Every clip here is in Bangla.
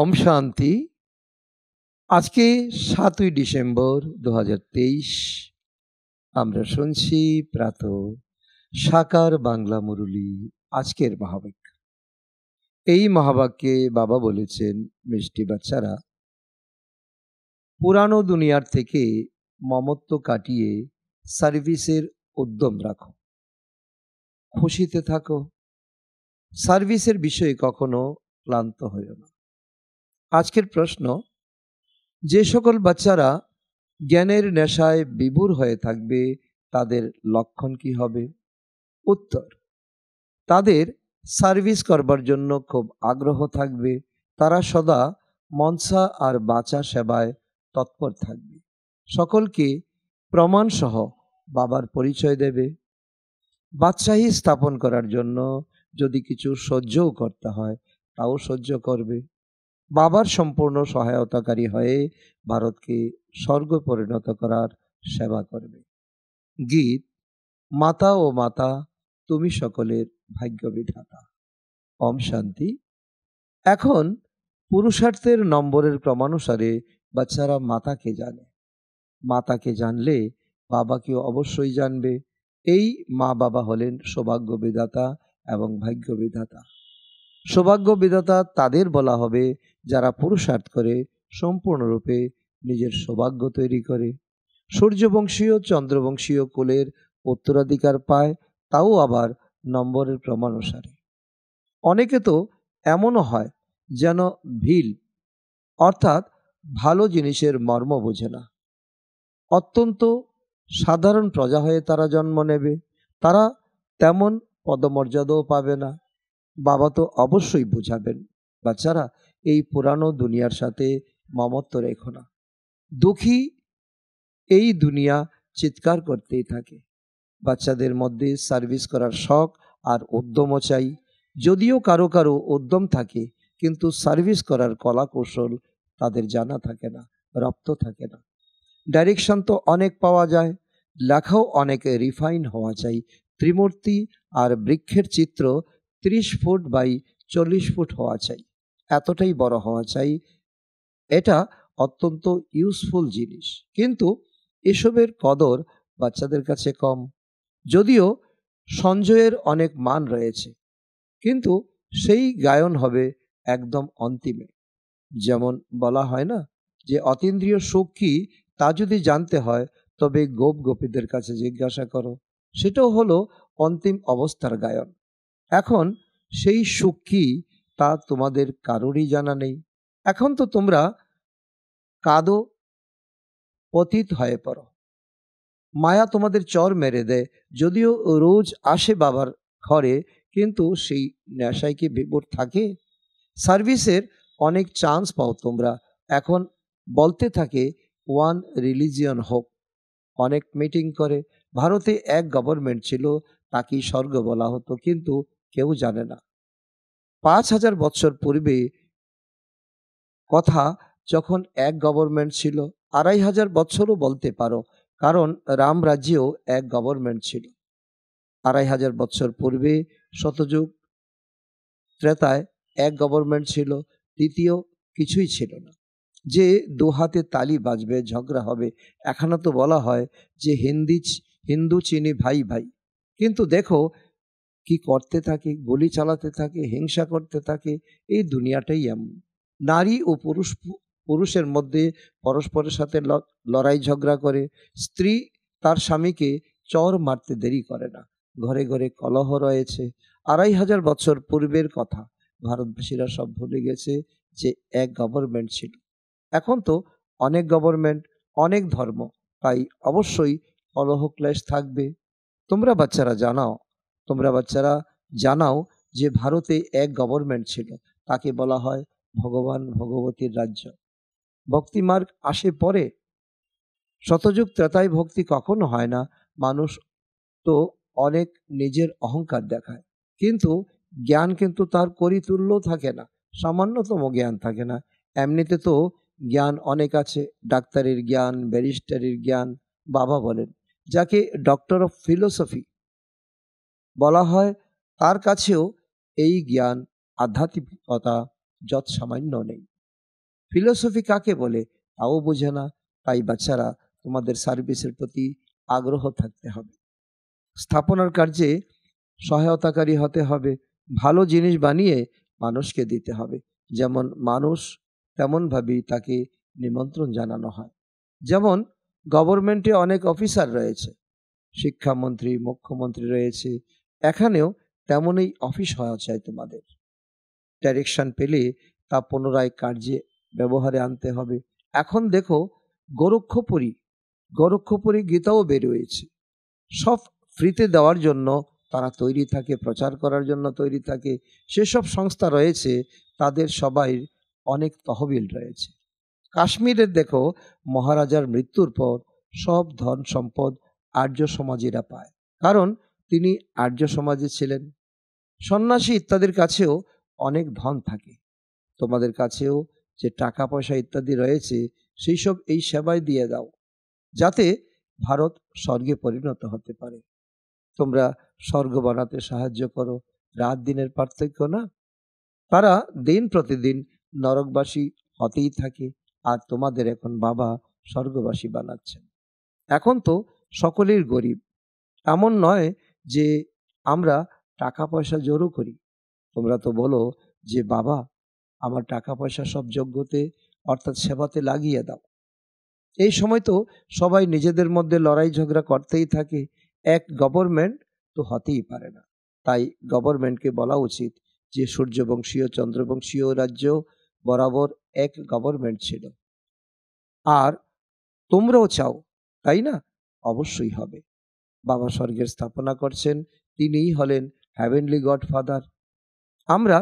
ওম শান্তি আজকে সাতই ডিসেম্বর দু আমরা শুনছি প্রাত সাকার বাংলা মুরুলি আজকের মহাবাক্য এই মহাবাক্যে বাবা বলেছেন মিষ্টি বাচ্চারা পুরানো দুনিয়ার থেকে মমত্ব কাটিয়ে সার্ভিসের উদ্যম রাখো খুশিতে থাকো সার্ভিসের বিষয়ে কখনো ক্লান্ত হয়েও না আজকের প্রশ্ন যে সকল বাচ্চারা জ্ঞানের নেশায় বিভুর হয়ে থাকবে তাদের লক্ষণ কি হবে উত্তর তাদের সার্ভিস করবার জন্য খুব আগ্রহ থাকবে তারা সদা মনসা আর বাঁচা সেবায় তৎপর থাকবে সকলকে প্রমাণসহ বাবার পরিচয় দেবে বাদশাহী স্থাপন করার জন্য যদি কিছু সহ্যও করতে হয় তাও সহ্য করবে বাবার সম্পূর্ণ সহায়তাকারী হয়ে ভারতকে স্বর্গ পরিণত করার সেবা করবে গীত মাতা ও মাতা তুমি সকলের ভাগ্য বিধাতা ওম শান্তি এখন পুরুষার্থের নম্বরের ক্রমানুসারে বাচ্চারা মাতাকে জানে মাতাকে জানলে বাবাকে অবশ্যই জানবে এই মা বাবা হলেন সৌভাগ্য বিধাতা এবং ভাগ্য বিধাতা সৌভাগ্য বিধাতা তাদের বলা হবে যারা পুরুষার্থ করে সম্পূর্ণরূপে নিজের সৌভাগ্য তৈরি করে সূর্যবংশীয় চন্দ্রবংশীয় কুলের উত্তরাধিকার পায় তাও আবার নম্বরের ক্রমানুসারে অনেকে তো এমনও হয় যেন ভিল অর্থাৎ ভালো জিনিসের মর্ম বোঝে না অত্যন্ত সাধারণ প্রজা হয়ে তারা জন্ম নেবে তারা তেমন পদমর্যাদাও পাবে না বাবা তো অবশ্যই বোঝাবেন বাচ্চারা এই পুরানো দুনিয়ার সাথে মমত্ব রেখো না দুঃখী এই দুনিয়া চিৎকার করতেই থাকে বাচ্চাদের মধ্যে সার্ভিস করার শখ আর উদ্যমও চাই যদিও কারো কারো উদ্যম থাকে কিন্তু সার্ভিস করার কলা কৌশল তাদের জানা থাকে না রপ্ত থাকে না ডাইরেকশন তো অনেক পাওয়া যায় লেখাও অনেক রিফাইন হওয়া চাই ত্রিমূর্তি আর বৃক্ষের চিত্র ত্রিশ ফুট বাই চল্লিশ ফুট হওয়া চাই এতটাই বড় হওয়া চাই এটা অত্যন্ত ইউজফুল জিনিস কিন্তু এসবের কদর বাচ্চাদের কাছে কম যদিও সঞ্জয়ের অনেক মান রয়েছে কিন্তু সেই গায়ন হবে একদম অন্তিমে যেমন বলা হয় না যে অতীন্দ্রিয় সুখ কী তা যদি জানতে হয় তবে গোপ গোপীদের কাছে জিজ্ঞাসা করো সেটাও হলো অন্তিম অবস্থার গায়ন এখন সেই সুখ কী তা তোমাদের কারোরই জানা নেই এখন তো তোমরা কাদো পতিত হয়ে পড়ো মায়া তোমাদের চর মেরে দেয় যদিও রোজ আসে বাবার ঘরে কিন্তু সেই নেশায় কি বিপদ থাকে সার্ভিসের অনেক চান্স পাও তোমরা এখন বলতে থাকে ওয়ান রিলিজিয়ন হোক অনেক মিটিং করে ভারতে এক গভর্নমেন্ট ছিল তাকে স্বর্গ বলা হতো কিন্তু কেউ জানে না পাঁচ হাজার বৎসর পূর্বে কথা যখন এক গভর্নমেন্ট ছিল আড়াই হাজার বৎসরও বলতে পারো কারণ রাম রাজ্যেও এক গভর্নমেন্ট ছিল আড়াই হাজার বৎসর পূর্বে শতযুগ ত্রেতায় এক গভর্নমেন্ট ছিল দ্বিতীয় কিছুই ছিল না যে দু হাতে তালি বাজবে ঝগড়া হবে এখানে তো বলা হয় যে হিন্দি হিন্দু চিনি ভাই ভাই কিন্তু দেখো কি করতে থাকে গলি চালাতে থাকে হিংসা করতে থাকে এই দুনিয়াটাই এমন নারী ও পুরুষ পুরুষের মধ্যে পরস্পরের সাথে লড়াই ঝগড়া করে স্ত্রী তার স্বামীকে চর মারতে দেরি করে না ঘরে ঘরে কলহ রয়েছে আড়াই হাজার বছর পূর্বের কথা ভারতবাসীরা সব ভুলে গেছে যে এক গভর্নমেন্ট ছিল এখন তো অনেক গভর্নমেন্ট অনেক ধর্ম তাই অবশ্যই কলহ ক্লেশ থাকবে তোমরা বাচ্চারা জানাও তোমরা বাচ্চারা জানাও যে ভারতে এক গভর্নমেন্ট ছিল তাকে বলা হয় ভগবান ভগবতীর রাজ্য ভক্তিমার্গ আসে পরে শতযুগ ত্রেতায় ভক্তি কখনো হয় না মানুষ তো অনেক নিজের অহংকার দেখায় কিন্তু জ্ঞান কিন্তু তার করিতুল্য থাকে না সামান্যতম জ্ঞান থাকে না এমনিতে তো জ্ঞান অনেক আছে ডাক্তারের জ্ঞান ব্যারিস্টারের জ্ঞান বাবা বলেন যাকে ডক্টর অফ ফিলোসফি বলা হয় তার কাছেও এই জ্ঞান আধ্যাত্মিকতা যৎসামান্য নেই ফিলোসফি কাকে বলে তাও বোঝে না তাই বাচ্চারা তোমাদের সার্ভিসের প্রতি আগ্রহ থাকতে হবে স্থাপনার কার্যে সহায়তাকারী হতে হবে ভালো জিনিস বানিয়ে মানুষকে দিতে হবে যেমন মানুষ তেমনভাবেই তাকে নিমন্ত্রণ জানানো হয় যেমন গভর্নমেন্টে অনেক অফিসার রয়েছে শিক্ষামন্ত্রী মুখ্যমন্ত্রী রয়েছে এখানেও তেমনই অফিস হওয়া চাই তোমাদের ডাইরেকশন পেলে তা পুনরায় কার্যে ব্যবহারে আনতে হবে এখন দেখো গোরক্ষপুরী গোরক্ষপুরী গীতাও বেরোয়েছে সব ফ্রিতে দেওয়ার জন্য তারা তৈরি থাকে প্রচার করার জন্য তৈরি থাকে সেসব সংস্থা রয়েছে তাদের সবাই অনেক তহবিল রয়েছে কাশ্মীরের দেখো মহারাজার মৃত্যুর পর সব ধন সম্পদ আর্য সমাজেরা পায় কারণ তিনি আর্য সমাজে ছিলেন সন্ন্যাসী ইত্যাদির কাছেও অনেক ধন থাকে তোমাদের কাছেও যে টাকা পয়সা ইত্যাদি রয়েছে সেই সব এই সেবায় দিয়ে দাও যাতে ভারত স্বর্গে পরিণত হতে পারে তোমরা স্বর্গ বানাতে সাহায্য করো রাত দিনের পার্থক্য না তারা দিন প্রতিদিন নরকবাসী হতেই থাকে আর তোমাদের এখন বাবা স্বর্গবাসী বানাচ্ছেন এখন তো সকলের গরিব এমন নয় যে আমরা টাকা পয়সা জড়ো করি তোমরা তো বলো যে বাবা আমার টাকা পয়সা সব যোগ্যতে অর্থাৎ সেবাতে লাগিয়ে দাও এই সময় তো সবাই নিজেদের মধ্যে লড়াই ঝগড়া করতেই থাকে এক গভর্নমেন্ট তো হতেই পারে না তাই গভর্নমেন্টকে বলা উচিত যে সূর্যবংশীয় চন্দ্রবংশীয় রাজ্য বরাবর এক গভর্নমেন্ট ছিল আর তোমরাও চাও তাই না অবশ্যই হবে বাবা স্বর্গের স্থাপনা করছেন তিনিই হলেন হ্যাভেনলি গডফাদার আমরা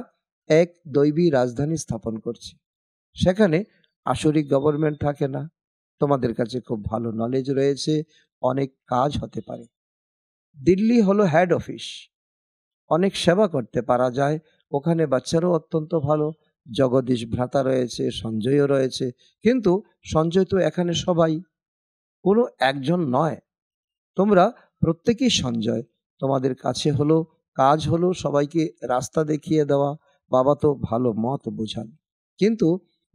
এক দৈবী রাজধানী স্থাপন করছি সেখানে আসরিক গভর্নমেন্ট থাকে না তোমাদের কাছে খুব ভালো নলেজ রয়েছে অনেক কাজ হতে পারে দিল্লি হলো হেড অফিস অনেক সেবা করতে পারা যায় ওখানে বাচ্চারাও অত্যন্ত ভালো জগদীশ ভ্রাতা রয়েছে সঞ্জয়ও রয়েছে কিন্তু সঞ্জয় তো এখানে সবাই কোনো একজন নয় তোমরা প্রত্যেকেই সঞ্জয় তোমাদের কাছে হলো কাজ হলো সবাইকে রাস্তা দেখিয়ে দেওয়া বাবা তো ভালো মত বোঝান কিন্তু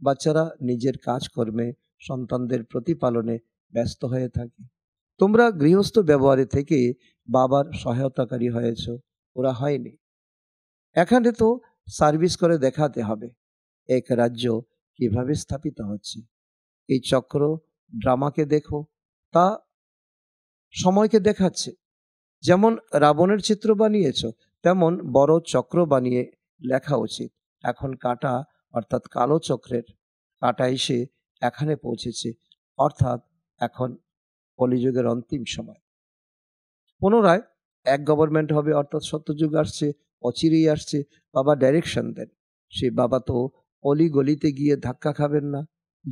বাচ্চারা নিজের কাজকর্মে সন্তানদের প্রতিপালনে ব্যস্ত হয়ে থাকে তোমরা গৃহস্থ ব্যবহারে থেকে বাবার সহায়তাকারী হয়েছ ওরা হয়নি এখানে তো সার্ভিস করে দেখাতে হবে এক রাজ্য কিভাবে স্থাপিত হচ্ছে এই চক্র ড্রামাকে দেখো তা সময়কে দেখাচ্ছে যেমন রাবণের চিত্র বানিয়েছ তেমন বড় চক্র বানিয়ে লেখা উচিত এখন কাটা অর্থাৎ কালো চক্রের কাটা এসে এখানে পৌঁছেছে অর্থাৎ এখন কলিযুগের অন্তিম সময় পুনরায় এক গভর্নমেন্ট হবে অর্থাৎ সত্যযুগ আসছে অচিরেই আসছে বাবা ডাইরেকশন দেন সে বাবা তো অলি গলিতে গিয়ে ধাক্কা খাবেন না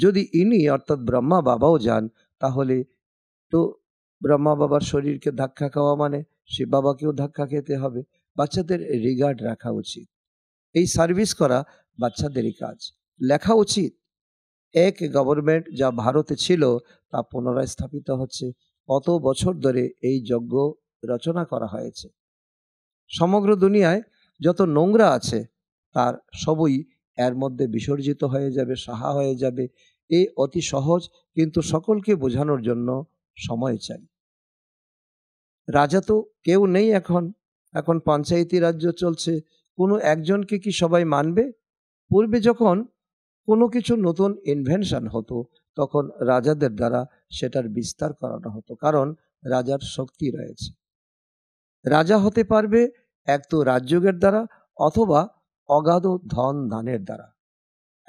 যদি ইনি অর্থাৎ ব্রহ্মা বাবাও যান তাহলে তো ব্রহ্মা বাবার শরীরকে ধাক্কা খাওয়া মানে সে বাবাকেও ধাক্কা খেতে হবে বাচ্চাদের রিগার্ড রাখা উচিত এই সার্ভিস করা বাচ্চাদেরই কাজ লেখা উচিত এক গভর্নমেন্ট যা ভারতে ছিল তা পুনরায় স্থাপিত হচ্ছে কত বছর ধরে এই যজ্ঞ রচনা করা হয়েছে সমগ্র দুনিয়ায় যত নোংরা আছে তার সবই এর মধ্যে বিসর্জিত হয়ে যাবে সাহা হয়ে যাবে এ অতি সহজ কিন্তু সকলকে বোঝানোর জন্য সময় চাই রাজা তো কেউ নেই এখন এখন পঞ্চায়েতি রাজ্য চলছে কোনো একজনকে কি সবাই মানবে পূর্বে যখন কোনো কিছু নতুন ইনভেনশন হতো তখন রাজাদের দ্বারা সেটার বিস্তার করানো হতো কারণ রাজার শক্তি রয়েছে রাজা হতে পারবে এক তো রাজযোগের দ্বারা অথবা অগাধ ধন দানের দ্বারা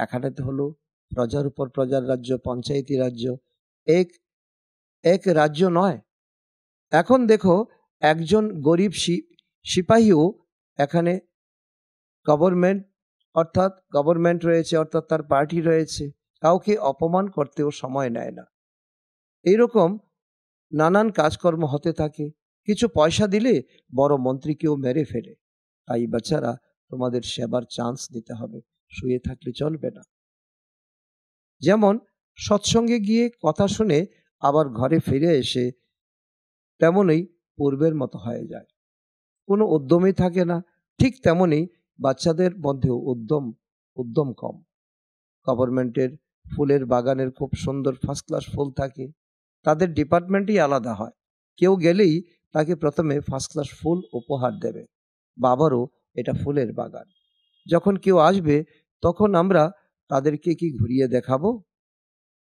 এখানে তো হলো প্রজার উপর প্রজার রাজ্য পঞ্চায়েতি রাজ্য এক এক রাজ্য নয় এখন দেখো একজন গরিব সিপাহীও এখানে গভর্নমেন্ট অর্থাৎ গভর্নমেন্ট রয়েছে অর্থাৎ তার পার্টি রয়েছে কাউকে অপমান করতেও সময় নেয় না এইরকম নানান কাজকর্ম হতে থাকে কিছু পয়সা দিলে বড় মন্ত্রীকেও মেরে ফেলে তাই বাচ্চারা তোমাদের সেবার চান্স দিতে হবে শুয়ে থাকলে চলবে না যেমন সৎসঙ্গে গিয়ে কথা শুনে আবার ঘরে ফিরে এসে তেমনই পূর্বের মতো হয়ে যায় কোনো উদ্যমই থাকে না ঠিক তেমনই বাচ্চাদের মধ্যেও উদ্যম উদ্যম কম গভর্নমেন্টের ফুলের বাগানের খুব সুন্দর ফার্স্ট ক্লাস ফুল থাকে তাদের ডিপার্টমেন্টই আলাদা হয় কেউ গেলেই তাকে প্রথমে ফার্স্ট ক্লাস ফুল উপহার দেবে বাবারও এটা ফুলের বাগান যখন কেউ আসবে তখন আমরা তাদেরকে কি ঘুরিয়ে দেখাবো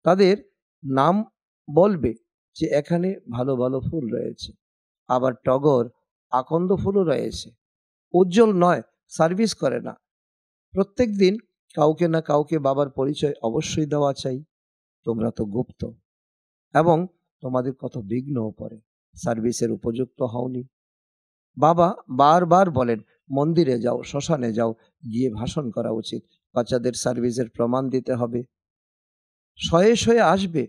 তাদের নাম বলবে যে এখানে ভালো ভালো ফুল রয়েছে আবার টগর আকন্দ ফুলও রয়েছে উজ্জ্বল নয় সার্ভিস করে না প্রত্যেক দিন কাউকে না কাউকে বাবার পরিচয় অবশ্যই দেওয়া চাই তোমরা তো গুপ্ত এবং তোমাদের কত বিঘ্নও পড়ে সার্ভিসের উপযুক্ত হওনি বাবা বারবার বলেন মন্দিরে যাও শ্মশানে যাও গিয়ে ভাষণ করা উচিত বাচ্চাদের সার্ভিসের প্রমাণ দিতে হবে শয়ে শয়ে আসবে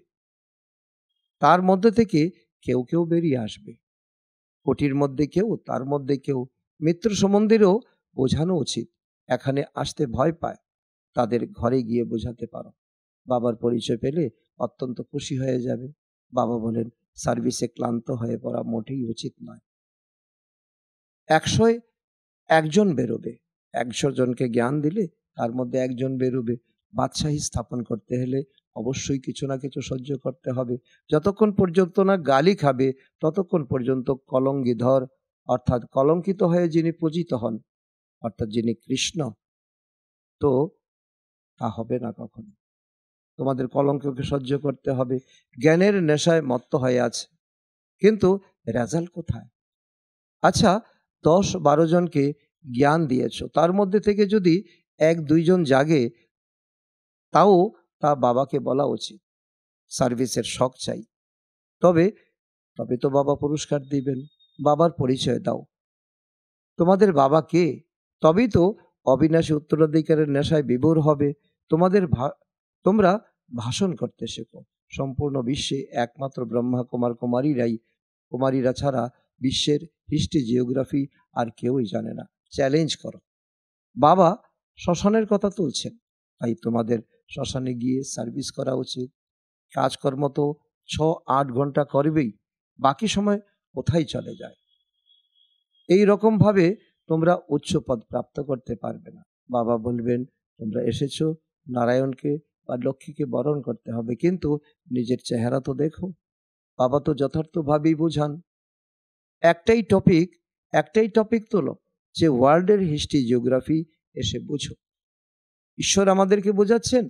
তার মধ্যে থেকে কেউ কেউ বেরিয়ে আসবে কোটির মধ্যে কেউ তার মধ্যে কেউ মিত্র সম্বন্ধেরও বোঝানো উচিত এখানে আসতে ভয় পায় তাদের ঘরে গিয়ে বোঝাতে পারো বাবার পরিচয় পেলে অত্যন্ত খুশি হয়ে যাবে বাবা বলেন সার্ভিসে ক্লান্ত হয়ে পড়া মোটেই উচিত নয় একশোয় একজন বেরোবে একশো জনকে জ্ঞান দিলে তার মধ্যে একজন বেরোবে বাদশাহী স্থাপন করতে হলে অবশ্যই কিছু না কিছু সহ্য করতে হবে যতক্ষণ পর্যন্ত না গালি খাবে ততক্ষণ পর্যন্ত কলঙ্গিধর অর্থাৎ কলঙ্কিত হয়ে যিনি পূজিত হন অর্থাৎ যিনি কৃষ্ণ তো তা হবে না কখনো তোমাদের কলঙ্ককে সহ্য করতে হবে জ্ঞানের নেশায় মত্ত হয়ে আছে কিন্তু রেজাল্ট কোথায় আচ্ছা দশ বারো জনকে জ্ঞান দিয়েছ তার মধ্যে থেকে যদি এক দুইজন জাগে তাও তা বাবাকে বলা উচিত সার্ভিসের শখ চাই তবে তবে তো বাবা পুরস্কার দিবেন বাবার পরিচয় দাও তোমাদের বাবা কে তবেই তো অবিনাশী উত্তরাধিকারের নেশায় বিভোর হবে তোমাদের তোমরা ভাষণ করতে শেখো সম্পূর্ণ বিশ্বে একমাত্র ব্রহ্মা কুমার কুমারীরাই কুমারীরা ছাড়া বিশ্বের হিস্ট্রি জিওগ্রাফি আর কেউই জানে না চ্যালেঞ্জ করো বাবা শ্মশানের কথা তুলছেন তাই তোমাদের শ্মশানে গিয়ে সার্ভিস করা উচিত কাজকর্ম তো ছ আট ঘন্টা করবেই বাকি সময় কোথায় চলে যায় এই রকমভাবে তোমরা উচ্চ পদ প্রাপ্ত করতে পারবে না বাবা বলবেন তোমরা এসেছো নারায়ণকে বা লক্ষ্মীকে বরণ করতে হবে কিন্তু নিজের চেহারা তো দেখো বাবা তো যথার্থভাবেই বোঝান একটাই টপিক একটাই টপিক তোলো যে ওয়ার্ল্ডের হিস্ট্রি জিওগ্রাফি এসে বুঝো ঈশ্বর আমাদেরকে বোঝাচ্ছেন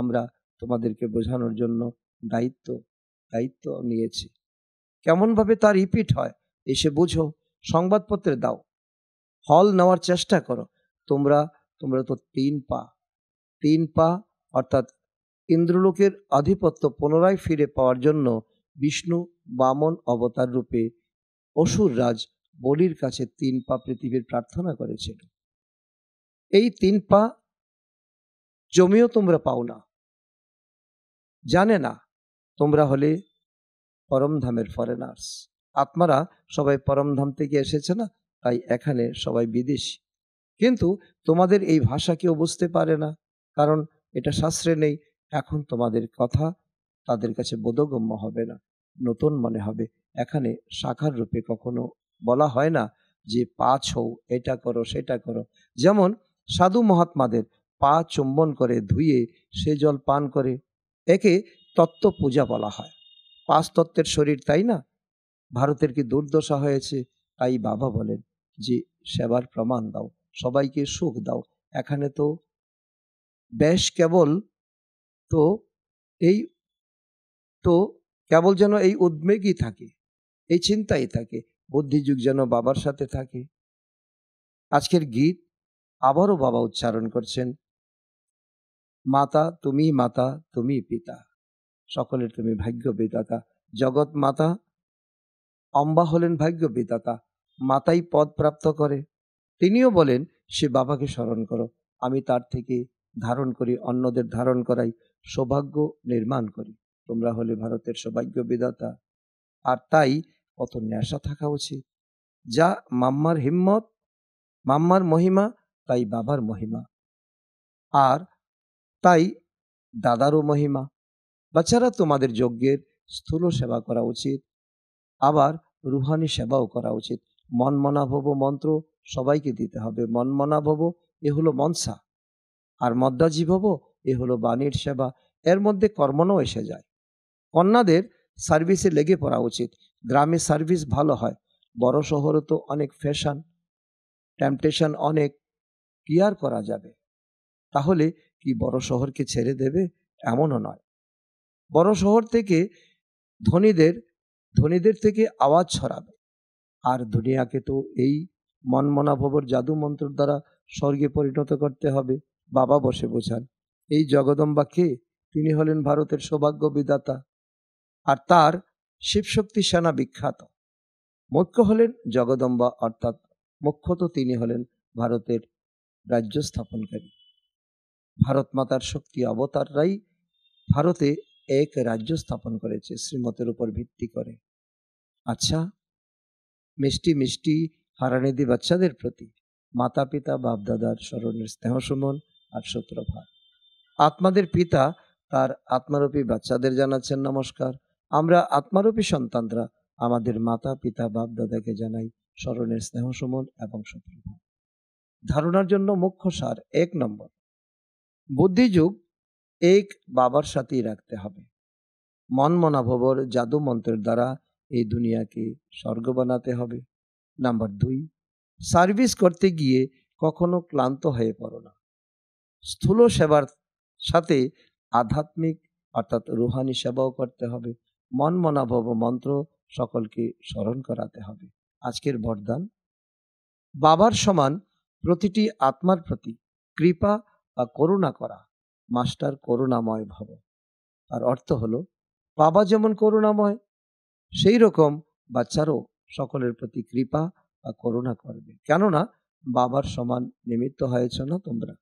আমরা তোমাদেরকে বোঝানোর জন্য দায়িত্ব দায়িত্ব নিয়েছি কেমনভাবে তার রিপিট হয় এসে বুঝো সংবাদপত্রে দাও হল নেওয়ার চেষ্টা করো তোমরা তোমরা তো তিন পা তিন পা অর্থাৎ ইন্দ্রলোকের আধিপত্য পুনরায় ফিরে পাওয়ার জন্য বিষ্ণু বামন অবতার রূপে অসুর রাজ বলির কাছে তিন পা পৃথিবীর প্রার্থনা করেছিল এই তিন পা জমিও তোমরা পাও না জানে না তোমরা হলে পরমধামের ফরেনার্স আত্মারা সবাই পরমধাম থেকে এসেছে না তাই এখানে সবাই বিদেশ কিন্তু তোমাদের এই ভাষা কেউ বুঝতে পারে না কারণ এটা শাস্ত্রে নেই এখন তোমাদের কথা তাদের কাছে বোধগম্য হবে না নতুন মনে হবে এখানে শাখার রূপে কখনো বলা হয় না যে পাঁচ হও এটা করো সেটা করো যেমন সাধু মহাত্মাদের পা চুম্বন করে ধুয়ে সে জল পান করে একে তত্ত্ব পূজা বলা হয় পাঁচ তত্ত্বের শরীর তাই না ভারতের কি দুর্দশা হয়েছে তাই বাবা বলেন যে সেবার প্রমাণ দাও সবাইকে সুখ দাও এখানে তো বেশ কেবল তো এই তো কেবল যেন এই উদ্বেগই থাকে এই চিন্তাই থাকে বুদ্ধিযুগ যেন বাবার সাথে থাকে আজকের গীত আবারও বাবা উচ্চারণ করছেন মাতা তুমি মাতা তুমি পিতা সকলের তুমি ভাগ্য বিদাতা জগৎ মাতা অম্বা হলেন ভাগ্য বিদাতা মাতাই পদ প্রাপ্ত করে তিনিও বলেন সে বাবাকে স্মরণ করো আমি তার থেকে ধারণ করি অন্যদের ধারণ করাই সৌভাগ্য নির্মাণ করি তোমরা হলে ভারতের সৌভাগ্য বিদাতা আর তাই কত ন্যাসা থাকা উচিত যা মাম্মার হিম্মত মাম্মার মহিমা তাই বাবার মহিমা আর তাই দাদারও মহিমা বাচ্চারা তোমাদের যজ্ঞের স্থূল সেবা করা উচিত আবার রুহানি সেবাও করা উচিত মন মনাভব মন্ত্র সবাইকে দিতে হবে মন মনাভব এ হলো মনসা আর মদ্দাজীভব এ হলো বাণীর সেবা এর মধ্যে কর্মণও এসে যায় কন্যাদের সার্ভিসে লেগে পড়া উচিত গ্রামে সার্ভিস ভালো হয় বড় শহরে তো অনেক ফ্যাশন টেম্পটেশন অনেক কেয়ার করা যাবে তাহলে কি বড় শহরকে ছেড়ে দেবে এমনও নয় বড় শহর থেকে ধনীদের ধনীদের থেকে আওয়াজ ছড়াবে আর দুনিয়াকে তো এই মন ভবর জাদু মন্ত্র দ্বারা স্বর্গে পরিণত করতে হবে বাবা বসে বোঝান এই জগদম্বা কে তিনি হলেন ভারতের সৌভাগ্য বিদাতা আর তার শিবশক্তি সেনা বিখ্যাত মুখ্য হলেন জগদম্বা অর্থাৎ মুখ্যত তিনি হলেন ভারতের রাজ্য স্থাপনকারী ভারত মাতার শক্তি অবতাররাই ভারতে এক রাজ্য স্থাপন করেছে শ্রীমতের উপর ভিত্তি করে আচ্ছা মিষ্টি মিষ্টি হারানিধি বাচ্চাদের প্রতি মাতা পিতা বাপদাদার স্মরণের স্নেহসুমন আর সূত্রভাত আত্মাদের পিতা তার আত্মারূপী বাচ্চাদের জানাচ্ছেন নমস্কার আমরা আত্মারূপী সন্তানরা আমাদের মাতা পিতা বাপ দাদাকে জানাই স্মরণের স্নেহসুমন এবং সূত্রভাত ধারণার জন্য মুখ্য সার এক নম্বর বুদ্ধিযুগ এক বাবার সাথেই রাখতে হবে মন মনাভবর জাদু মন্ত্রের দ্বারা এই দুনিয়াকে স্বর্গ বানাতে হবে নাম্বার দুই সার্ভিস করতে গিয়ে কখনো ক্লান্ত হয়ে পড়ো না স্থূল সেবার সাথে আধ্যাত্মিক অর্থাৎ রুহানি সেবাও করতে হবে মন মনাভব মন্ত্র সকলকে স্মরণ করাতে হবে আজকের বরদান বাবার সমান প্রতিটি আত্মার প্রতি কৃপা বা করুণা করা মাস্টার করুণাময় ভব আর অর্থ হলো বাবা যেমন করুণাময় সেই রকম বাচ্চারও সকলের প্রতি কৃপা বা করুণা করবে কেননা বাবার সমান নিমিত্ত হয়েছ না তোমরা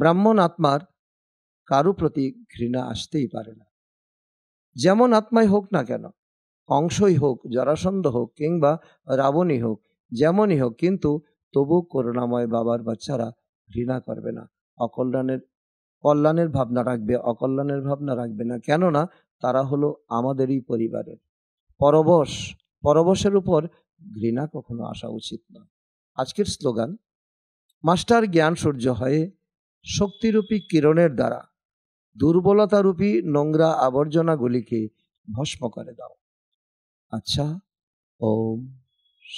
ব্রাহ্মণ আত্মার কারু প্রতি ঘৃণা আসতেই পারে না যেমন আত্মাই হোক না কেন কংসই হোক জরাসন্ধ হোক কিংবা রাবণই হোক যেমনই হোক কিন্তু তবু করুণাময় বাবার বাচ্চারা ঘৃণা করবে না অকল্যাণের কল্যাণের ভাবনা রাখবে অকল্যাণের ভাবনা রাখবে না কেননা তারা হলো আমাদেরই পরিবারের পরবশ পরবশের উপর ঘৃণা কখনো আসা উচিত না আজকের স্লোগান মাস্টার জ্ঞান সূর্য হয়ে শক্তিরূপী কিরণের দ্বারা দুর্বলতারূপী নোংরা আবর্জনাগুলিকে ভস্ম করে দাও আচ্ছা ওম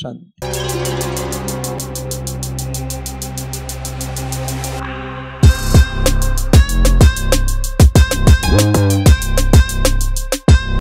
শান্তি